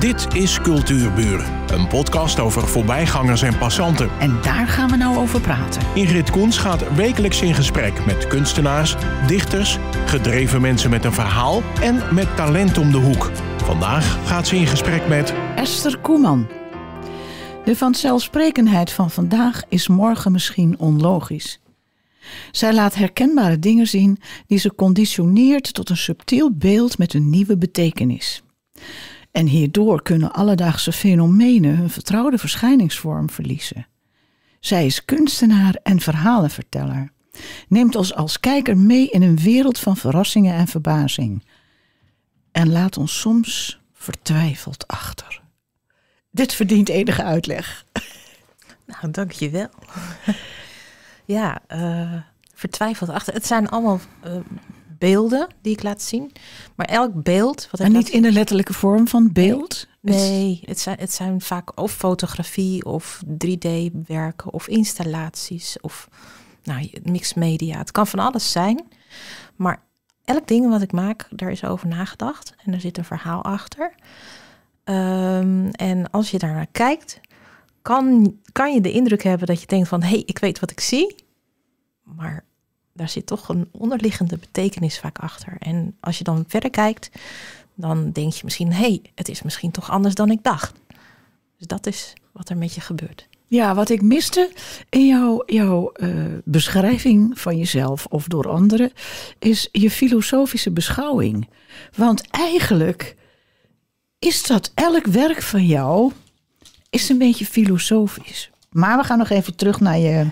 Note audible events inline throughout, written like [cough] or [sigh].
Dit is Cultuurbuur, een podcast over voorbijgangers en passanten. En daar gaan we nou over praten. Ingrid Koens gaat wekelijks in gesprek met kunstenaars, dichters, gedreven mensen met een verhaal en met talent om de hoek. Vandaag gaat ze in gesprek met Esther Koeman. De vanzelfsprekendheid van vandaag is morgen misschien onlogisch. Zij laat herkenbare dingen zien die ze conditioneert tot een subtiel beeld met een nieuwe betekenis. En hierdoor kunnen alledaagse fenomenen hun vertrouwde verschijningsvorm verliezen. Zij is kunstenaar en verhalenverteller. Neemt ons als kijker mee in een wereld van verrassingen en verbazing. En laat ons soms vertwijfeld achter. Dit verdient enige uitleg. Nou, dankjewel. [laughs] ja, eh, vertwijfeld achter. Het zijn allemaal eh, beelden die ik laat zien. Maar elk beeld. Wat en niet in de letterlijke vorm van beeld? Nee, het zijn, het zijn vaak of fotografie of 3D-werken of installaties of nou, mixed media. Het kan van alles zijn. Maar elk ding wat ik maak, daar is over nagedacht. En er zit een verhaal achter. Ehm, en als je daarnaar kijkt, kan, kan je de indruk hebben dat je denkt van... hé, hey, ik weet wat ik zie. Maar daar zit toch een onderliggende betekenis vaak achter. En als je dan verder kijkt, dan denk je misschien, hé, hey, het is misschien toch anders dan ik dacht. Dus dat is wat er met je gebeurt. Ja, wat ik miste in jouw, jouw eh, beschrijving van jezelf of door anderen, is je filosofische beschouwing. Want eigenlijk is dat elk werk van jou is een beetje filosofisch. Maar we gaan nog even terug naar je,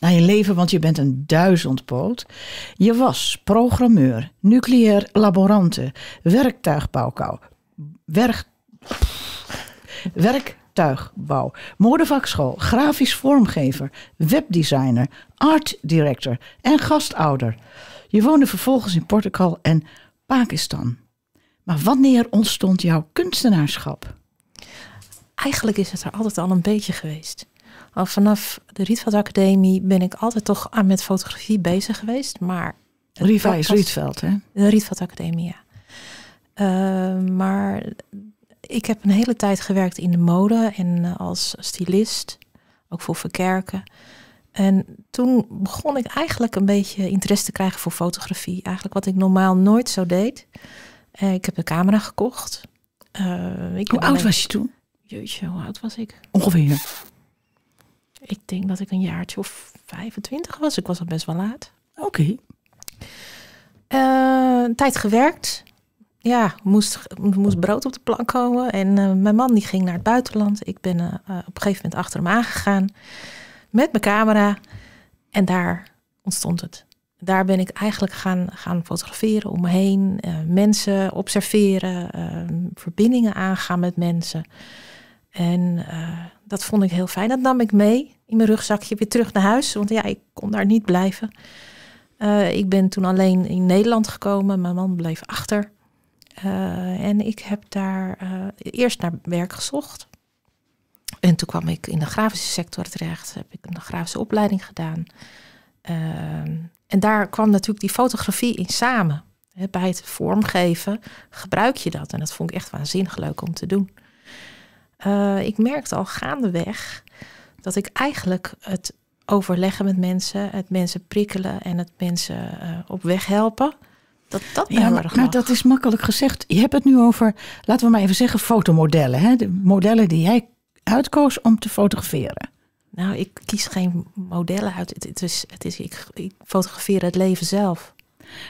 naar je leven, want je bent een duizendpoot. Je was programmeur, nucleair laborante, werktuigbouwkou, werk, werktuigbouw, modevakschool, grafisch vormgever, webdesigner, art director en gastouder. Je woonde vervolgens in Portugal en Pakistan. Maar wanneer ontstond jouw kunstenaarschap? Eigenlijk is het er altijd al een beetje geweest. Al vanaf de Rietveld Academie ben ik altijd toch aan met fotografie bezig geweest. Maar Riva is Rietveld, hè? De Rietveld Academie, ja. Ehm, maar ik heb een hele tijd gewerkt in de mode en eh, als stylist, ook voor verkerken. En toen begon ik eigenlijk een beetje interesse te krijgen voor fotografie. Eigenlijk wat ik normaal nooit zo deed. Eh, ik heb een camera gekocht. Eh, ik hoe oud was je toen? Jeetje, hoe oud was ik? Ongeveer. Ik denk dat ik een jaartje of 25 was. Ik was al best wel laat. Oké. Okay. Eh, tijd gewerkt. Ja, moest, moest brood op de plank komen. En eh, mijn man die ging naar het buitenland. Ik ben eh, op een gegeven moment achter hem aangegaan met mijn camera. En daar ontstond het. Daar ben ik eigenlijk gaan, gaan fotograferen om me heen. mensen observeren. verbindingen aangaan met mensen. En eh, dat vond ik heel fijn. Dat nam ik mee in mijn rugzakje weer terug naar huis. Want ja, ik kon daar niet blijven. Eh, ik ben toen alleen in Nederland gekomen. Mijn man bleef achter. Eh, en ik heb daar eerst naar werk gezocht. En toen kwam ik in de grafische sector terecht. Heb ik een grafische opleiding gedaan. en daar kwam natuurlijk die fotografie in samen. Bij het vormgeven gebruik je dat. En dat vond ik echt waanzinnig leuk om te doen. Eh, ik merkte al gaandeweg dat ik eigenlijk het overleggen met mensen, het mensen prikkelen en het mensen eh, op weg helpen. Dat, dat ja, maar, dat is makkelijk gezegd. Je hebt het nu over, laten we maar even zeggen, fotomodellen. Hè? De modellen die jij uitkoos om te fotograferen. Nou, ik kies geen modellen uit. het is, het is, ik, ik fotografeer het leven zelf.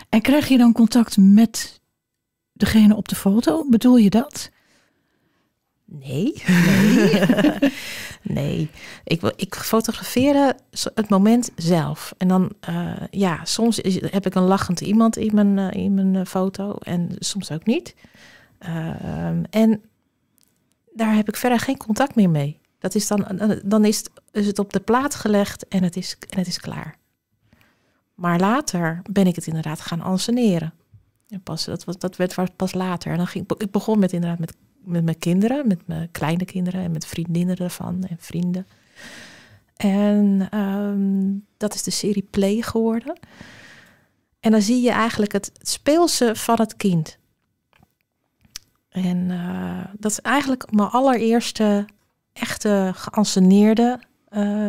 En krijg je dan contact met degene op de foto? Bedoel je dat? Nee. Nee. [laughs] nee. Ik, ik fotografeer eh, het moment zelf. En dan, eh, ja, soms heb ik een lachend iemand in mijn, eh, in mijn foto en soms ook niet. Ehm, en daar heb ik verder geen contact meer mee. Dat is dan, dan is, het, is het op de plaat gelegd en het is, en het is klaar. Maar later ben ik het inderdaad gaan anseneren. pas, dat, dat werd pas later. En dan ging, ik begon met inderdaad met met mijn kinderen, met mijn kleine kinderen en met vriendinnen ervan en vrienden. En ehm, dat is de serie Play geworden. En dan zie je eigenlijk het speelse van het kind. En eh, dat is eigenlijk mijn allereerste echte geanceneerde eh,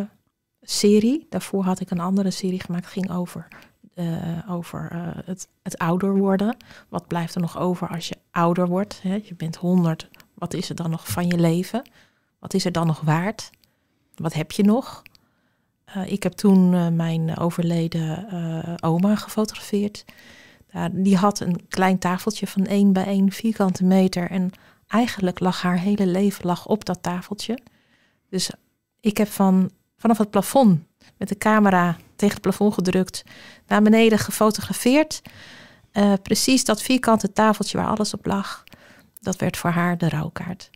serie. Daarvoor had ik een andere serie gemaakt, ging over eh, over eh, het, het, ouder worden. Wat blijft er nog over als je ouder wordt? Hè? Je bent 100. Wat is er dan nog van je leven? Wat is er dan nog waard? Wat heb je nog? Eh, ik heb toen mijn overleden oma gefotografeerd. die had een klein tafeltje van 1 bij 1 vierkante meter. En eigenlijk lag haar hele leven lag op dat tafeltje. Dus ik heb van, vanaf het plafond met de camera het plafond gedrukt, naar beneden gefotografeerd. Eh, precies dat vierkante tafeltje waar alles op lag, dat werd voor haar de rouwkaart.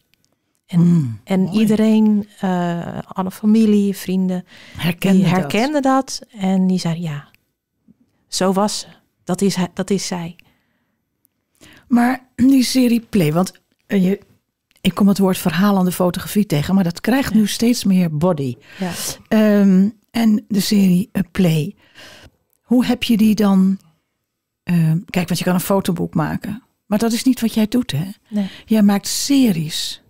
En, hmm, en iedereen, eh, alle familie, vrienden, herkende, die herkende dat. En die zei ja, zo was ze. Dat is, dat is zij. Maar die serie Play, want eh, je, ik kom het woord verhalende fotografie tegen, maar dat krijgt nu steeds meer body. Ja. Ehm, en de serie eh, Play. Hoe heb je die dan? Ehm, kijk, want je kan een fotoboek maken. Maar dat is niet wat jij doet, hè? Nee. Jij maakt series.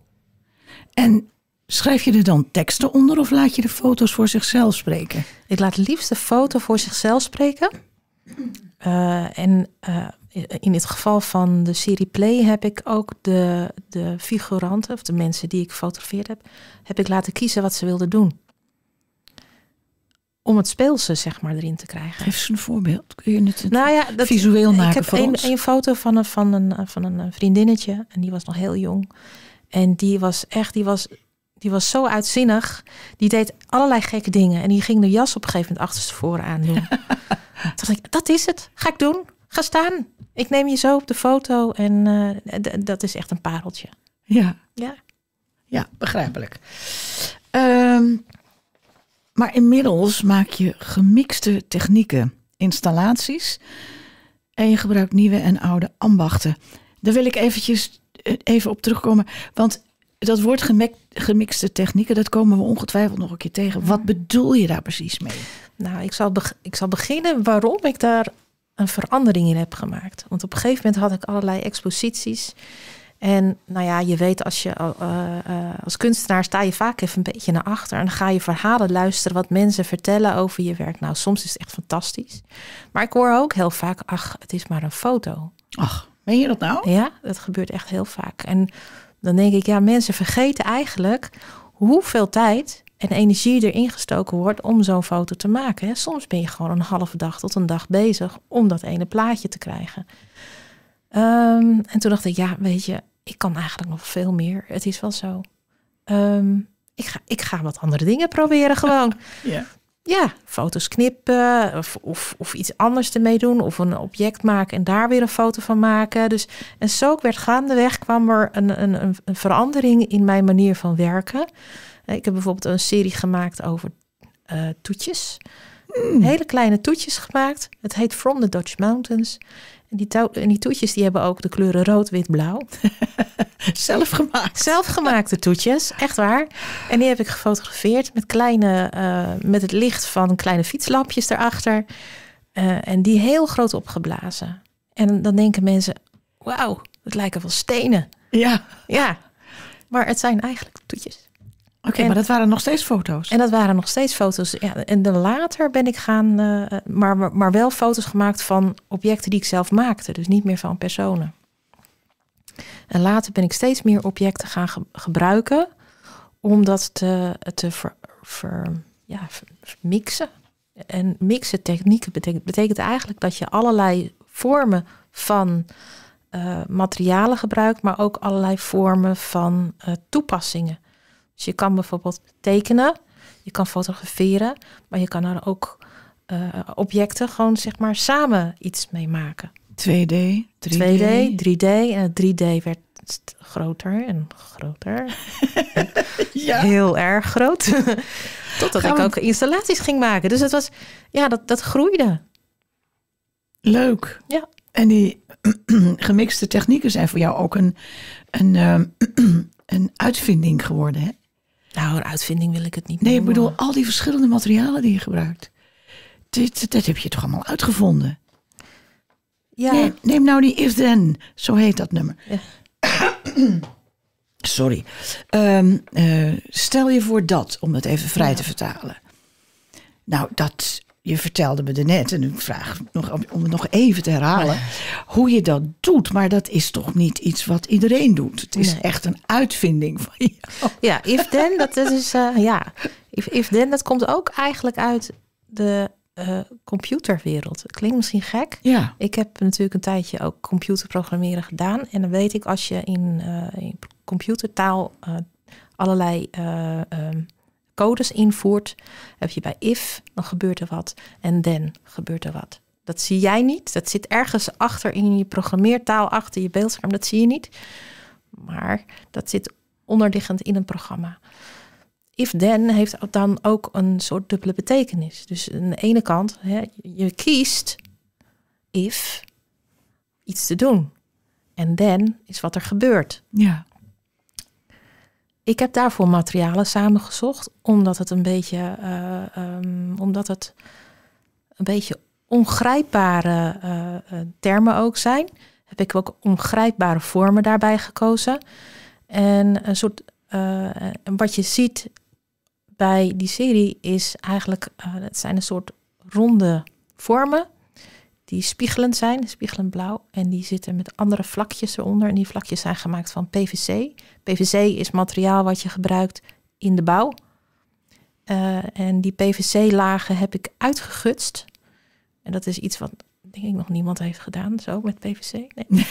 En schrijf je er dan teksten onder of laat je de foto's voor zichzelf spreken? Ik laat liefst de foto voor zichzelf spreken. Eh, en eh, in het geval van de serie Play heb ik ook de, de figuranten, of de mensen die ik gefotografeerd heb, heb ik laten kiezen wat ze wilden doen om het speelse zeg maar erin te krijgen. Geef eens een voorbeeld. Kun je het nou ja, dat, visueel maken ik heb een, een foto van een, van, een, van een eh, vriendinnetje en die was nog heel jong. En die was echt, die was, die was zo uitzinnig. Die deed allerlei gekke dingen en die ging de jas op een gegeven moment achterstevoren aan doen. [laughs] Toen dacht ik, dat is het. Ga ik doen. Ga staan. Ik neem je zo op de foto en eh, dat is echt een pareltje. Ja. Ja. Ja, begrijpelijk. Ehm, maar inmiddels maak je gemixte technieken, installaties en je gebruikt nieuwe en oude ambachten. Daar wil ik eventjes eh, even op terugkomen, want dat woord gemixte technieken, dat komen we ongetwijfeld nog een keer tegen. Wat hmm. bedoel je daar precies mee? Nou, ik zal, ik zal beginnen waarom ik daar een verandering in heb gemaakt. Want op een gegeven moment had ik allerlei exposities en nou ja, je weet als je eh, eh, als kunstenaar sta je vaak even een beetje naar achter. En dan ga je verhalen luisteren wat mensen vertellen over je werk. Nou, soms is het echt fantastisch. Maar ik hoor ook heel vaak, ach, het is maar een foto. Ach, meen je dat nou? Ja, dat gebeurt echt heel vaak. En dan denk ik, ja, mensen vergeten eigenlijk hoeveel tijd en energie erin gestoken wordt om zo'n foto te maken. Soms ben je gewoon een halve dag tot een dag bezig om dat ene plaatje te krijgen. Ehm, en toen dacht ik, ja, weet je, ik kan eigenlijk nog veel meer. Het is wel zo. Ehm, ik, ga, ik ga wat andere dingen proberen [laughs] gewoon. ja. Ja, foto's knippen of, of, of, iets anders te meedoen Of een object maken en daar weer een foto van maken. Dus, en zo werd gaandeweg kwam er een, een, een verandering in mijn manier van werken. Ik heb bijvoorbeeld een serie gemaakt over eh, toetjes. Mm. Hele kleine toetjes gemaakt. Het heet From the Dutch Mountains. En die, die toetjes die hebben ook de kleuren rood, wit, blauw. [laughs] Zelfgemaakt. Zelfgemaakte toetjes, echt waar. En die heb ik gefotografeerd met, kleine, eh, met het licht van kleine fietslampjes erachter. Eh, en die heel groot opgeblazen. En dan denken mensen, wauw, het lijken wel stenen. Ja. Ja, maar het zijn eigenlijk toetjes. Oké, maar dat waren nog steeds foto's? En dat waren nog steeds foto's. Ja, en later ben ik gaan, eh, maar, maar wel foto's gemaakt van objecten die ik zelf maakte. Dus niet meer van personen. En later ben ik steeds meer objecten gaan gebruiken om dat te, te ver, ja, mixen. En mixen technieken betekent, betekent eigenlijk dat je allerlei vormen van eh, materialen gebruikt, maar ook allerlei vormen van eh, toepassingen. Dus je kan bijvoorbeeld tekenen, je kan fotograferen, maar je kan er ook eh, objecten gewoon zeg maar samen iets mee maken. 2D, 3D. 2D, 3D. En 3D werd groter en groter. [laughs] ja. Heel erg groot. [laughs] Totdat ik ook installaties ging maken. Dus het was, ja, dat, dat groeide. Leuk. Ja. En die [clears throat] gemixte technieken zijn voor jou ook een, een, ehm, [clears throat] een uitvinding geworden, hè? Nou, uitvinding wil ik het niet. Nee, ik bedoel, al die verschillende materialen die je gebruikt. Dit, dat heb je toch allemaal uitgevonden? Ja. Neem, nou die If Then, zo heet dat nummer. Ja. [clears throat] Sorry. Ehm, eh, stel je voor dat, om het even vrij te vertalen. Nou, dat je vertelde me daarnet, en ik vraag nog, om het nog even te herhalen, hoe je dat doet. Maar dat is toch niet iets wat iedereen doet? Het is echt een uitvinding van jou. Ja, if then, dat is, eh, ja, if, if then, dat komt ook eigenlijk uit de uh, computerwereld. Klinkt misschien gek. Ja. Ik heb natuurlijk een tijdje ook computerprogrammeren gedaan. En dan weet ik als je in, eh, computertaal allerlei ehm, codes invoert, heb je bij if, dan gebeurt er wat. En then gebeurt er wat. Dat zie jij niet. Dat zit ergens achter in je programmeertaal, achter je beeldscherm. Dat zie je niet. Maar dat zit onderliggend in een programma. If then heeft dan ook een soort dubbele betekenis. Dus aan de ene kant, hè, je kiest if iets te doen. En then is wat er gebeurt. Ja. Ik heb daarvoor materialen samengezocht, omdat het een beetje, eh, ehm, omdat het een beetje ongrijpbare eh, eh, termen ook zijn. Heb ik ook ongrijpbare vormen daarbij gekozen. En een soort, wat je ziet bij die serie is eigenlijk, het zijn een soort ronde vormen die spiegelend zijn, spiegelend blauw. En die zitten met andere vlakjes eronder. En die vlakjes zijn gemaakt van PVC. PVC is materiaal wat je gebruikt in de bouw. Eh, en die PVC-lagen heb ik uitgegutst. En dat is iets wat denk ik nog niemand heeft gedaan, zo met PVC. Nee.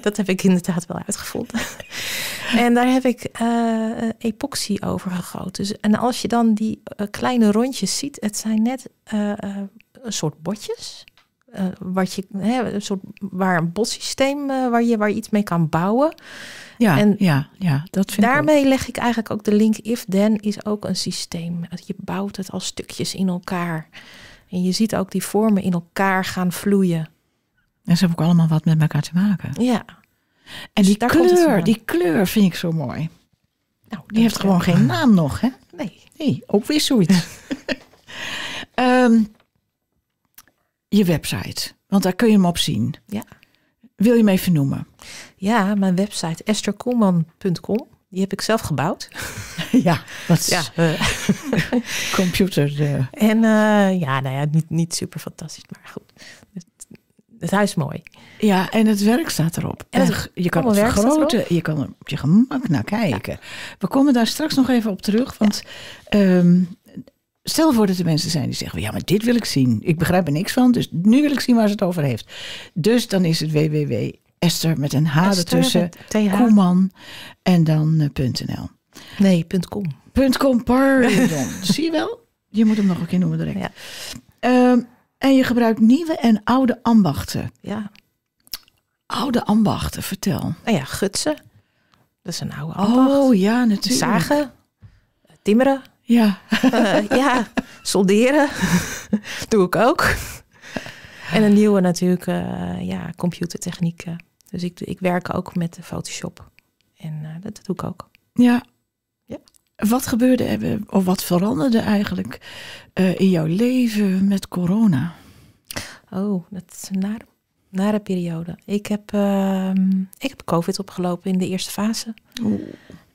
[laughs] dat heb ik inderdaad wel uitgevonden. en daar heb ik eh, epoxy over gegoten. Dus, en als je dan die eh, kleine rondjes ziet, het zijn net een soort botjes. Eh, wat je, hè, een soort, waar een botsysteem uh, eh, waar, je, waar je iets mee kan bouwen. Ja, ja, ja, dat vind daarmee leg ik eigenlijk ook de link if-then is ook een systeem. Je bouwt het als stukjes in elkaar. En je ziet ook die vormen in elkaar gaan vloeien. En ze hebben ook allemaal wat met elkaar te maken. Ja. En dus die kleur, die kleur vind ik zo mooi. Nou, die heeft gewoon geen naam nog, hè? Nee. Nee, ook weer zoiets. um, [laughs] je website. Want daar kun je hem op zien. Ja. Wil je me even noemen? Ja, mijn website estherkoelman.com. Die heb ik zelf gebouwd. [laughs] ja, wat ja, eh, [laughs] computer. Eh. En eh, ja, nou ja, niet, niet super fantastisch, maar goed. Het, huis is mooi. Ja, en het werk staat erop. En je kan het vergroten, je kan er op je gemak naar kijken. We komen daar straks nog even op terug, want ehm, Stel voor dat er mensen zijn die zeggen: Ja, maar dit wil ik zien. Ik begrijp er niks van, dus nu wil ik zien waar ze het over heeft. Dus dan is het www. Esther met een H ertussen. Koeman. En dan eh, .nl. Nee, .com. .com, pardon. [laughs] Zie je wel? Je moet hem nog een keer noemen direct. Ja. Ehm, en je gebruikt nieuwe en oude ambachten. Ja. Oude ambachten, vertel. Nou ja, gutsen. Dat is een oude ambacht. Oh ja, natuurlijk. Zagen. Timmeren. Ja. Eh, ja, solderen [laughs] doe ik ook. En een nieuwe natuurlijk, uh, ja, computertechnieken. Eh. Dus ik, ik werk ook met Photoshop. En dat doe ik ook. Ja. ja. Wat gebeurde er of wat veranderde eigenlijk in jouw leven met corona? Oh, dat is een nare, periode. Ik heb, ehm, ik heb COVID opgelopen in de eerste fase.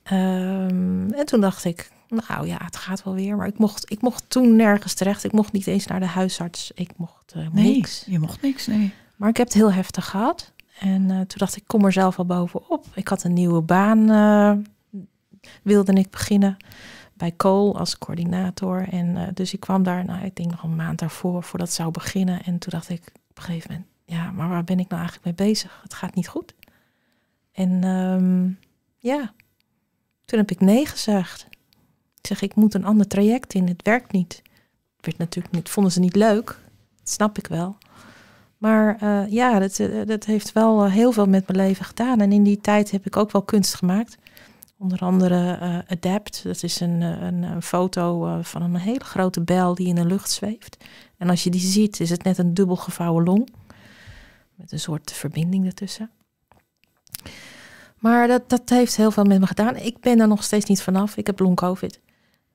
Ehm, en toen dacht ik, nou ja, het gaat wel weer. Maar ik mocht, ik mocht toen nergens terecht. Ik mocht niet eens naar de huisarts. Ik mocht eh, nee, niks. Je mocht niks, nee. Maar ik heb het heel heftig gehad. En eh, toen dacht ik, kom er zelf al bovenop. Ik had een nieuwe baan, uh, wilde ik beginnen bij Kool als coördinator. En dus ik kwam daar, nou, ik denk nog een maand daarvoor, voordat het zou beginnen. En toen dacht ik op een gegeven moment, ja, maar waar ben ik nou eigenlijk mee bezig? Het gaat niet goed. En ehm, ja, toen heb ik nee gezegd zeg, ik moet een ander traject in, het werkt niet. Het werd natuurlijk niet, vonden ze niet leuk, dat snap ik wel. Maar eh, ja, dat, eh, dat heeft wel eh, heel veel met mijn leven gedaan. En in die tijd heb ik ook wel kunst gemaakt. Onder andere Adapt, dat is een, een, een foto van een hele grote bel die in de lucht zweeft. En als je die ziet, is het net een dubbel gevouwen long. Met een soort verbinding ertussen. Maar dat, dat heeft heel veel met me gedaan. Ik ben er nog steeds niet vanaf. Ik heb long-covid.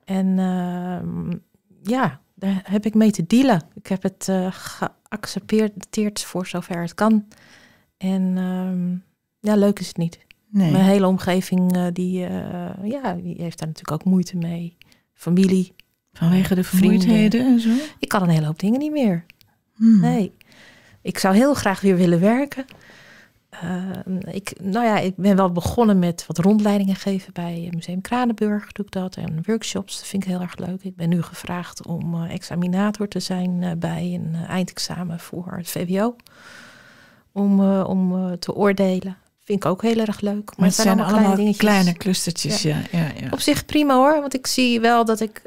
En ehm, ja, daar heb ik mee te dealen. Ik heb het uh, geaccepteerd voor zover het kan. En ehm, ja, leuk is het niet. Nee. Mijn hele omgeving eh, die, eh, ja, die heeft daar natuurlijk ook moeite mee. Familie. Vanwege de vermoeidheden en zo? Ik kan een hele hoop dingen niet meer. Hmm. Nee. Ik zou heel graag weer willen werken. Ehm, ik, nou ja, ik ben wel begonnen met wat rondleidingen geven bij eh, Museum Kranenburg, doe ik dat. En workshops, dat vind ik heel erg leuk. Ik ben nu gevraagd om eh, examinator te zijn eh, bij een eindexamen voor het VWO. Om, om te oordelen. Vind ik ook heel erg leuk. Maar, maar het zijn, allemaal, kleine, kleine, clustertjes. Ja. Ja, ja, Op zich prima hoor, want ik zie wel dat ik...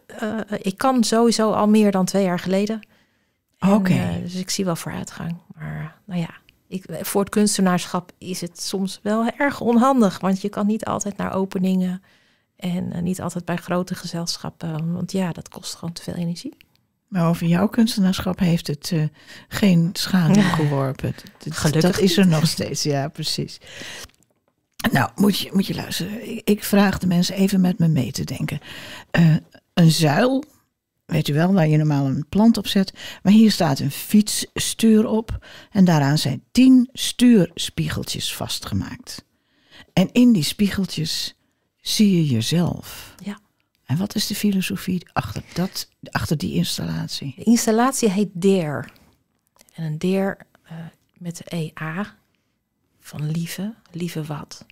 ik kan sowieso al meer dan twee jaar geleden. Oké. dus ik zie wel vooruitgang. Maar nou ja... Ik, voor het kunstenaarschap is het soms wel erg onhandig, want je kan niet altijd naar openingen en eh, niet altijd bij grote gezelschappen, eh, want ja, dat kost gewoon te veel energie. Maar over jouw kunstenaarschap heeft het eh, geen schade geworpen. Gelukkig dat is er nog steeds, ja, precies. Nou, moet je, moet je luisteren. Ik, vraag de mensen even met me mee te denken. een zuil Weet u wel, waar je normaal een plant op zet. Maar hier staat een fietsstuur op. En daaraan zijn tien stuurspiegeltjes vastgemaakt. En in die spiegeltjes zie je jezelf. Ja. En wat is de filosofie achter, dat, achter die installatie? De installatie heet DER. En een DER eh, met de EA van lieve, lieve wat.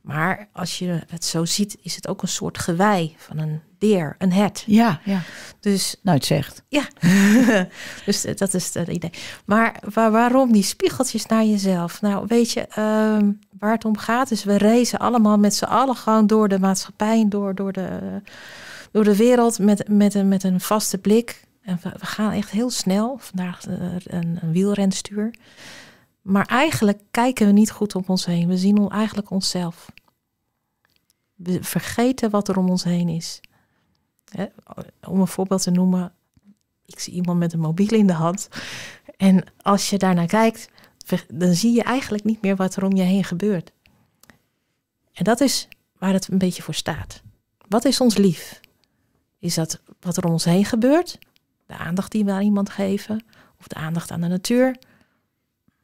Maar als je het zo ziet, is het ook een soort gewei van een deer, een het. Ja, ja. Dus, nou, het zegt. Ja, [laughs] dus eh, dat is het idee. Maar waarom die spiegeltjes naar jezelf? Nou, weet je, ehm, waar het om gaat is, we racen allemaal met z'n allen gewoon door de maatschappij, door, door, de, door de wereld met, met, een, met een vaste blik. En we, gaan echt heel snel. Vandaag eh, een, een wielrenstuur. Maar eigenlijk kijken we niet goed om ons heen. We zien eigenlijk onszelf. We vergeten wat er om ons heen is. om een voorbeeld te noemen, ik zie iemand met een mobiel in de hand. En als je daarnaar kijkt, dan zie je eigenlijk niet meer wat er om je heen gebeurt. En dat is waar het een beetje voor staat. Wat is ons lief? Is dat wat er om ons heen gebeurt? De aandacht die we aan iemand geven? Of de aandacht aan de natuur?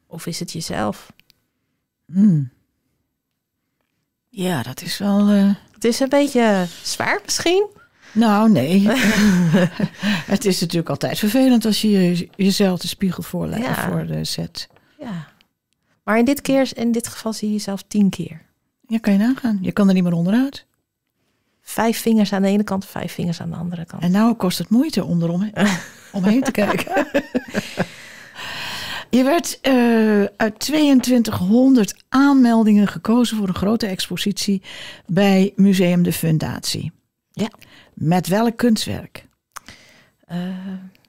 Of is het jezelf? Hmm. Ja, dat is wel. Eh, het is een beetje zwaar misschien. Nou, nee. [laughs] het is natuurlijk altijd vervelend als je, jezelf de spiegel voorlegt voor de set. Ja. Maar in dit, keer, in dit geval zie je jezelf tien keer. Ja, kan je nagaan. Je kan er niet meer onderuit. Vijf vingers aan de ene kant, vijf vingers aan de andere kant. En nou kost het moeite om eromheen omheen te kijken. [laughs] Je werd eh, uit 2200 aanmeldingen gekozen voor een grote expositie bij Museum de Fundatie. Ja. Met welk kunstwerk? Eh,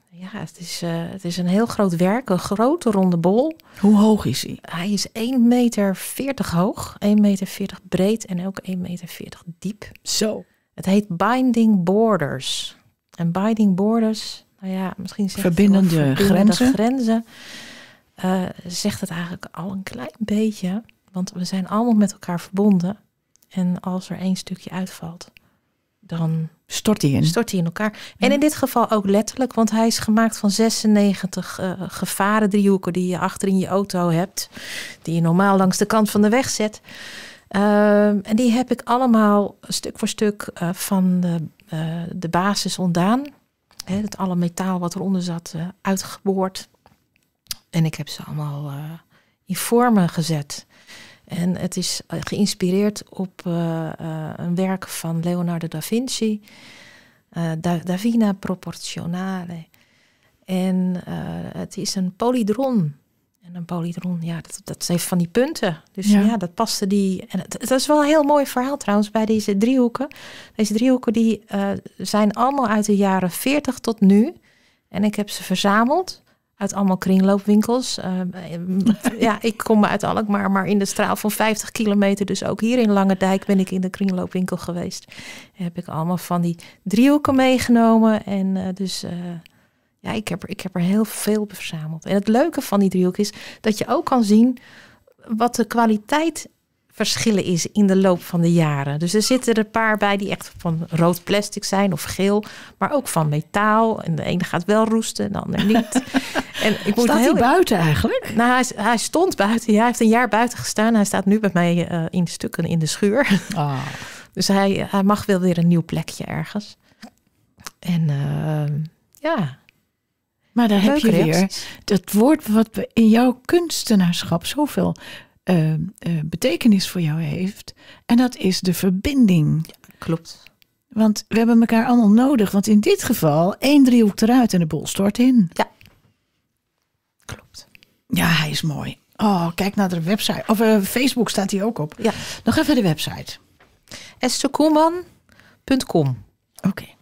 ja, het is, eh, het is een heel groot werk, een grote ronde bol. Hoe hoog is hij? Hij is 1,40 meter hoog, 1,40 meter breed en ook 1,40 meter diep. Zo. Het heet Binding Borders. En Binding Borders, nou ja, misschien verbindende, verbindende grenzen. grenzen. Eh, zegt het eigenlijk al een klein beetje. Want we zijn allemaal met elkaar verbonden. En als er één stukje uitvalt, dan stort hij in, stort hij in elkaar. En in dit geval ook letterlijk, want hij is gemaakt van 96 eh, gevaren driehoeken die je achter in je auto hebt. Die je normaal langs de kant van de weg zet. Ehm, en die heb ik allemaal stuk voor stuk eh, van de, de basis ontdaan. het alle metaal wat eronder zat uitgeboord, en ik heb ze allemaal eh, in vormen gezet. En het is eh, geïnspireerd op eh, een werk van Leonardo da Vinci, da Davina Proportionale. En het is een polydron. En een polydron, ja, dat, dat heeft van die punten. Dus ja, dat paste die. En het, is wel een heel mooi verhaal trouwens bij deze driehoeken. Deze driehoeken die zijn allemaal uit de jaren 40 tot nu. En ik heb ze verzameld uit allemaal kringloopwinkels. Eh, [laughs] ja, ik kom uit Alkmaar, maar in de straal van 50 kilometer, dus ook hier in Lange Dijk, ben ik in de kringloopwinkel geweest. heb ik allemaal van die driehoeken meegenomen. En eh, dus eh, ja, ik heb, er, ik heb er heel veel verzameld. En het leuke van die driehoek is dat je ook kan zien wat de kwaliteit verschillen is in de loop van de jaren. Dus er zitten er een paar bij die echt van rood plastic zijn of geel, maar ook van metaal. En de ene gaat wel roesten de ander niet. [laughs] en ik moet staat heel... hij buiten eigenlijk? Nou, hij, hij, stond buiten. hij heeft een jaar buiten gestaan. Hij staat nu bij mij eh, in stukken in de schuur. Ah. [laughs] dus hij, hij mag wel weer een nieuw plekje ergens. En ehm, ja, maar daar heb je weer dat woord wat in jouw kunstenaarschap zoveel Ehm, eh, betekenis voor jou heeft. En dat is de verbinding. Ja, klopt. Want we hebben elkaar allemaal nodig. Want in dit geval, één driehoek eruit en de bol stort in. Ja. Klopt. Ja, hij is mooi. Oh, kijk naar de website. Of eh, Facebook staat hij ook op. Ja. Nog even de website. Koeman.com. Oké. Okay.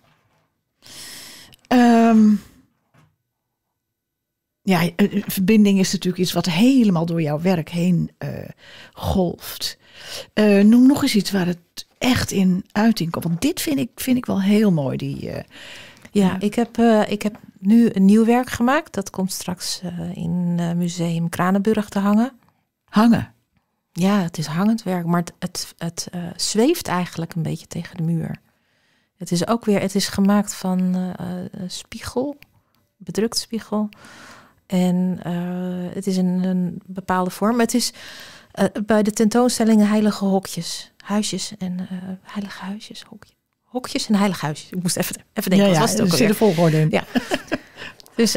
Um, ehm, ja, eh, eh, verbinding is natuurlijk iets wat helemaal door jouw werk heen eh, golft. noem nog eens iets waar het echt in uiting komt. Want dit vind ik, vind ik wel heel mooi. Die, ja, ik heb, ik heb nu een nieuw werk gemaakt. Dat komt straks in Museum Kranenburg te hangen. Hangen? Ja, het is hangend werk, maar het, het, het zweeft eigenlijk een beetje tegen de muur. Het is ook weer, het is gemaakt van spiegel, bedrukt spiegel. En eh, het is een bepaalde vorm. Het is eh, bij de tentoonstellingen heilige hokjes, huisjes en eh, heilige huisjes, hokjes. Hokjes en heilige huisjes. Ik moest even, even denken, ja, ja, was het ook zit de volgorde Ja. [laughs] dus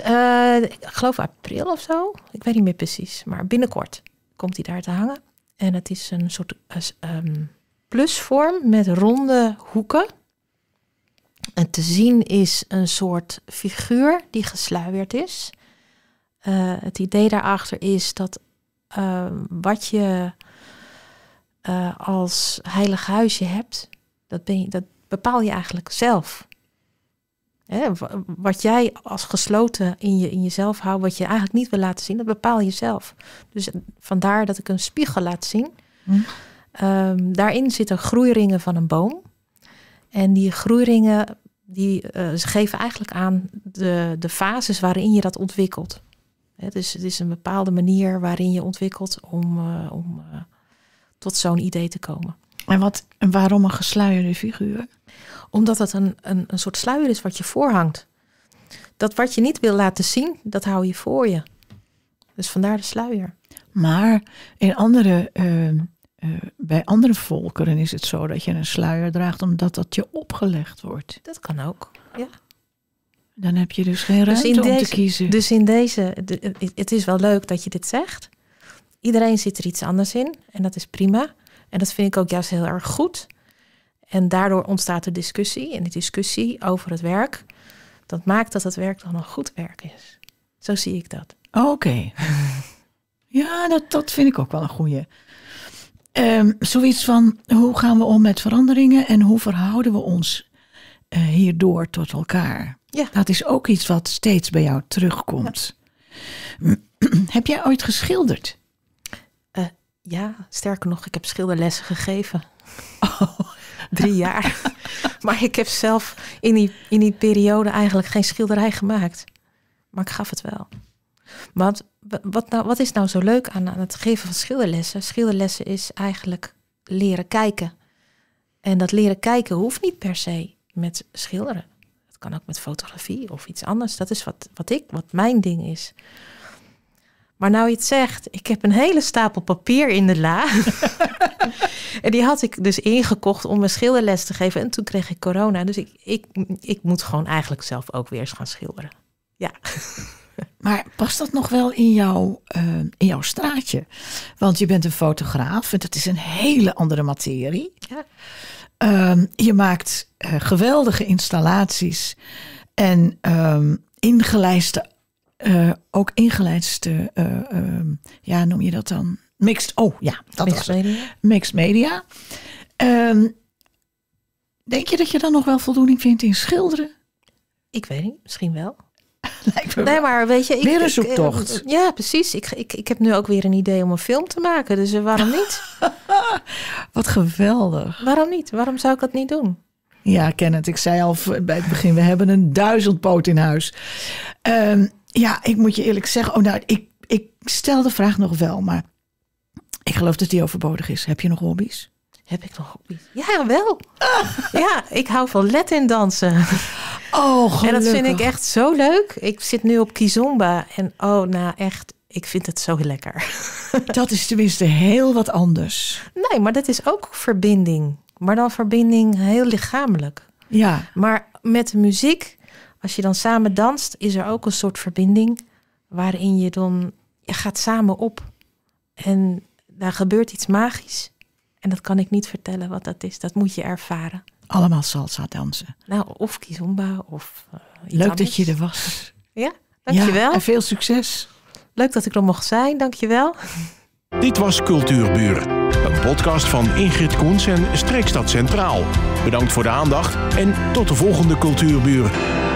ik geloof april of zo. Ik weet niet meer precies. Maar binnenkort komt hij daar te hangen. En het is een soort ehm, plusvorm met ronde hoeken. En te zien is een soort figuur die gesluierd is. Eh, het idee daarachter is dat eh, wat je eh, als heilig huisje hebt, dat, ben je, dat bepaal je eigenlijk zelf. Hè? wat jij als gesloten in, je, in jezelf houdt, wat je eigenlijk niet wil laten zien, dat bepaal je zelf. Dus vandaar dat ik een spiegel laat zien. Hm. Ehm, daarin zitten groeiringen van een boom. En die groeiringen die, geven eigenlijk aan de, de fases waarin je dat ontwikkelt dus het is een bepaalde manier waarin je ontwikkelt om, eh, om eh, tot zo'n idee te komen. En wat, en waarom een gesluierde figuur? Omdat het een, een, een soort sluier is wat je voorhangt. Dat wat je niet wil laten zien, dat hou je voor je. Dus vandaar de sluier. Maar in andere, ehm, eh, bij andere volkeren is het zo dat je een sluier draagt omdat dat je opgelegd wordt. Dat kan ook, ja. Dan heb je dus geen dus ruimte om te kiezen. Dus in deze, het is wel leuk dat je dit zegt. Iedereen zit er iets anders in en dat is prima. En dat vind ik ook juist heel erg goed. En daardoor ontstaat de discussie. En die discussie over het werk, dat maakt dat het werk dan een goed werk is. Zo zie ik dat. Oh, oké. [laughs] ja, dat, dat vind ik ook wel een goede. Um, ehm, zoiets van hoe gaan we om met veranderingen en hoe verhouden we ons eh, hierdoor tot elkaar? Ja. Dat is ook iets wat steeds bij jou terugkomt. [clears throat] heb jij ooit geschilderd? Eh, ja, sterker nog, ik heb schilderlessen gegeven. [laughs] Oh. Drie jaar. [laughs] maar ik heb zelf in die, in die periode eigenlijk geen schilderij gemaakt. Maar ik gaf het wel. Want wat, nou, wat is nou zo leuk aan, aan het geven van schilderlessen? Schilderlessen is eigenlijk leren kijken. En dat leren kijken hoeft niet per se met schilderen kan ook met fotografie of iets anders. Dat is wat, wat ik, wat mijn ding is. Maar nou je het zegt, ik heb een hele stapel papier in de la. [laughs] en die had ik dus ingekocht om mijn schilderles te geven. En toen kreeg ik corona. Dus ik, ik, ik moet gewoon eigenlijk zelf ook weer gaan schilderen. Ja. [laughs] maar past dat nog wel in, jouw eh, in jouw straatje? Want je bent een fotograaf en dat is een hele andere materie. Ja. Ehm, je maakt eh, geweldige installaties en um, ingelijste, eh, ook ingelijste, eh, ehm, ja, noem je dat dan? Mixed, oh ja, dat Mixed was media. Mixed media. denk je dat je dan nog wel voldoening vindt in schilderen? Ik weet niet, misschien wel nee, maar weet je... Ik, weer een eh, ja, precies. Ik, ik, ik heb nu ook weer een idee om een film te maken. Dus eh, waarom niet? [laughs] Wat geweldig. Waarom niet? Waarom zou ik dat niet doen? Ja, Kenneth, ik zei al bij het begin, we hebben een duizend poot in huis. Ehm, ja, ik moet je eerlijk zeggen, oh, nou, ik, ik stel de vraag nog wel, maar ik geloof dat die overbodig is. Heb je nog hobby's? Heb ik nog hobby's? Ja, wel. [laughs] Ja, ik hou van Latin dansen. Oh, En dat vind ik echt zo leuk. Ik zit nu op Kizomba en oh, nou echt, ik vind het zo lekker. [laughs] Dat is tenminste heel wat anders. Nee, maar dat is ook verbinding. Maar dan verbinding heel lichamelijk. Ja. Maar met de muziek, als je dan samen danst, is er ook een soort verbinding waarin je dan je gaat samen op. En daar gebeurt iets magisch. En dat kan ik niet vertellen wat dat is. Dat moet je ervaren allemaal salsa dansen. Nou, of kizomba of eh, Leuk dat je er was. Ja, dankjewel. Ja, en veel succes. Leuk dat ik er mocht zijn, dankjewel. Dit was Cultuurburen, een podcast van Ingrid Koens en Streekstad Centraal. Bedankt voor de aandacht en tot de volgende Cultuurburen.